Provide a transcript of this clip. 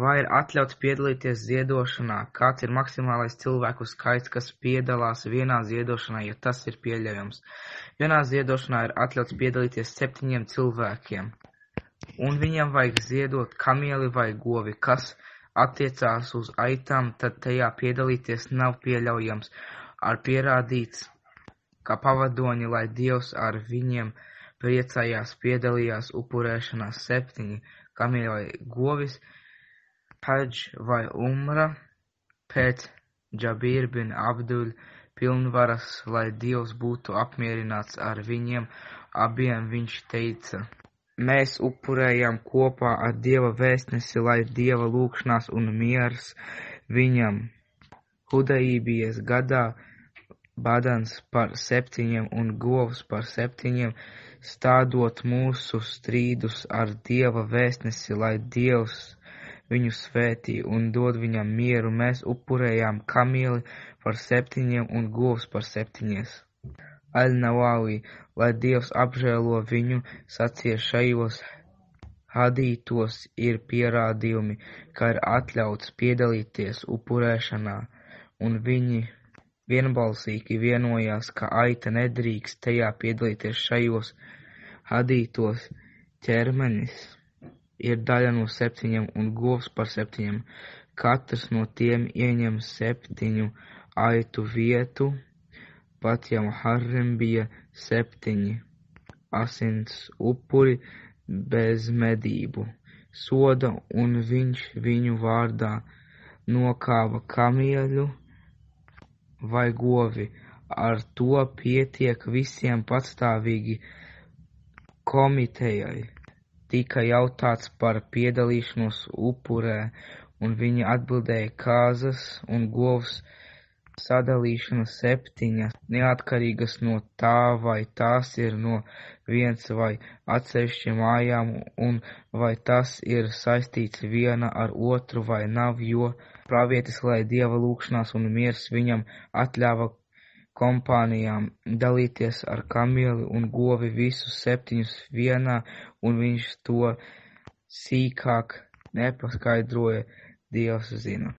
Vai ir atļauts piedalīties ziedošanā? Kāds ir maksimālais cilvēku skaits, kas piedalās vienā ziedošanā, ja tas ir pieļaujams? Vienā ziedošanā ir atļauts piedalīties septiņiem cilvēkiem, un viņiem vajag ziedot kamieli vai govi, kas attiecās uz aitām, tad tajā piedalīties nav pieļaujams. Ar pierādīts, ka pavadoņi, lai Dievs ar viņiem priecājās, piedalījās upurēšanā septiņi kamieļi govis, Hadž vai Umra pēc Džabir bin Abdul pilnvaras, lai Dievs būtu apmierināts ar viņiem abiem, viņš teica. Mēs upurējam kopā ar Dieva vēstnesi, lai Dieva lūkšanās un miers viņam Hudaībijas gadā Badans par septiņiem un govs par septiņiem, stādot mūsu strīdus ar Dieva vēstnesi, lai Dievs viņu svētī un dod viņam mieru, mēs upurējām kamili par septiņiem un govs par septiņies. Al-Nawālī, lai Dievs apžēlo viņu, sacīja šajos hadītos ir pierādījumi, ka ir atļauts piedalīties upurēšanā, un viņi vienbalsīgi vienojās, ka aita nedrīkst tajā piedalīties šajos hadītos ķermenis ir daļa no septiņiem un govs par septiņiem. Katrs no tiem ieņem septiņu aitu vietu, pat jau Harrim bija septiņi asins upuri bez medību, soda, un viņš viņu vārdā nokāva kamieļu vai govi. Ar to pietiek visiem patstāvīgi komitejai. Tika jautāts par piedalīšanos upurē, un viņi atbildēja kāzas un govs sadalīšana septiņas, neatkarīgas no tā, vai tās ir no viens vai atsevišķi mājām, un vai tas ir saistīts viena ar otru vai nav, jo pravietis, lai dieva lūkšanās un miers viņam atļāva kompānijām dalīties ar kameli un govi visus septiņus vienā, un viņš to sīkāk nepaskaidroja. Dievs zina.